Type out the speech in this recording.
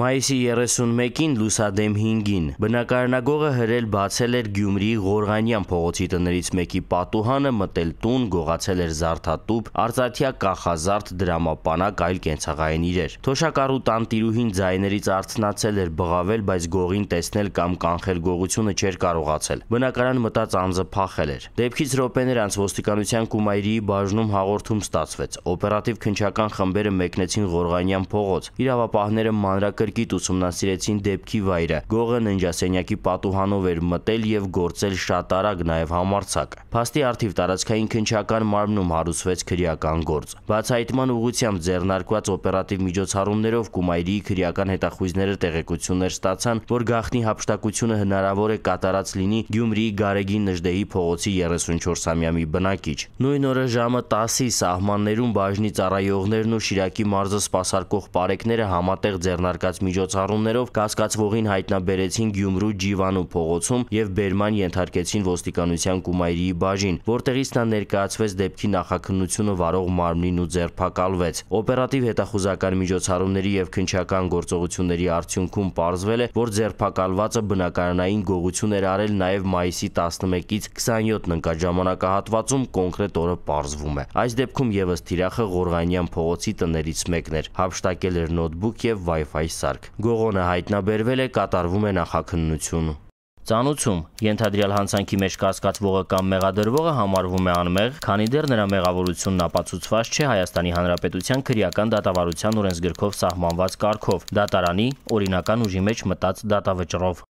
Մայիսի 31-ին լուսադեմ 5-ին բնակարանագողը հրել բացել էր Գյումրիի Ղորղանյան փողոցի տներից մեկի պատուհանը, մտել տուն, գողացել էր զարդատուփ, արծաթյա կախազարդ դրամապանակ այլ կենցաղային իրեր։ Թոշակառու տանտիրուհին ձայներից արցնացել էր բղավել, բայց գողին տեսնել կամ կանխել գողությունը չէր կարողացել։ Բնակարան մտած անձը փախել էր։ Դեպքից րոպեներ անց ոստիկանության Կումայրիի բաժնում հաղորդում ստացվեց։ Օպերատիվ քնչական խմբերը մեկնեցին Ղորղանյան փողոց։ Իրավապահները մանրակ կրկիտ ուսումնասիրեցին դեպքի վայրը։ Գողը ննջասենյակի պատուհանով էր մտել եւ գործել շատ արագ նաեւ համարցակը։ Փաստի արթիվ տարածքային քնչական մարմնում հարուցվեց քրեական գործ։ Բացահայտման ուղղությամբ ձեռնարկված օպերատիվ միջոցառումներով Կումայրի քրեական հետախույզները տեղեկություններ ստացան, որ գախնի հապշտակությունը հնարավոր է կատարած լինի Գյումրիի Գարեգին Նժդեհի փողոցի 34-ամյա բնակիչ։ Նույն օրը ժամը 10-ի սահմաններում բաժնի ծառայողներն ու Շիրակի մարզը սպասարկող պարեկները համատեղ ձեռնարկած տարած միջոցառումներով կասկածվողին հայտնաբերեցին Գյումրու Ջիվանու փողոցում եւ բերման ենթարկեցին ոստիկանության Կումայրիի բաժին, որտեղից նա ներկայացվեց դեպքի նախաքննությունը վարող մարմնին ու ձերբակալվեց։ Օպերատիվ հետախուզական միջոցառումների եւ քնչական գործողությունների արդյունքում պարզվել է, որ ձերբակալվածը բնակարանային գողություն էր արել նաեւ մայիսի 11-ից 27 նկատժամանակահատվածում կոնկրետ օրը պարզվում է։ Այս դեպքում եւս թիրախը Ղորղանյան փողոցի տներից մեկն էր։ Հապշտակել էր նոթբուք եւ Wi-Fi համալսարկ։ Գողոնը հայտնաբերվել է, կատարվում է նախաքննություն։ Ծանուցում ենթադրյալ հանցանքի մեջ կասկածվողը կամ մեղադրվողը համարվում է անմեղ, քանի դեռ նրա մեղավորությունն ապացուցված չէ Հայաստանի Հանրապետության քրեական դատավարության օրենսգրքով սահմանված կարգով՝ դատարանի օրինական ուժի մեջ մտած դատավճռով։